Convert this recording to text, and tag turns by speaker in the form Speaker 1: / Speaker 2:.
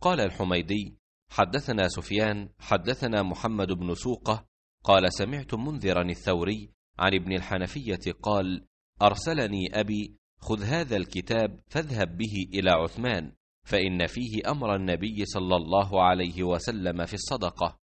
Speaker 1: قال الحميدي حدثنا
Speaker 2: سفيان حدثنا محمد بن سوقه قال سمعت منذرا الثوري عن ابن الحنفيه قال ارسلني ابي خذ هذا الكتاب فاذهب به الى عثمان فان فيه امر النبي صلى الله عليه وسلم
Speaker 1: في الصدقه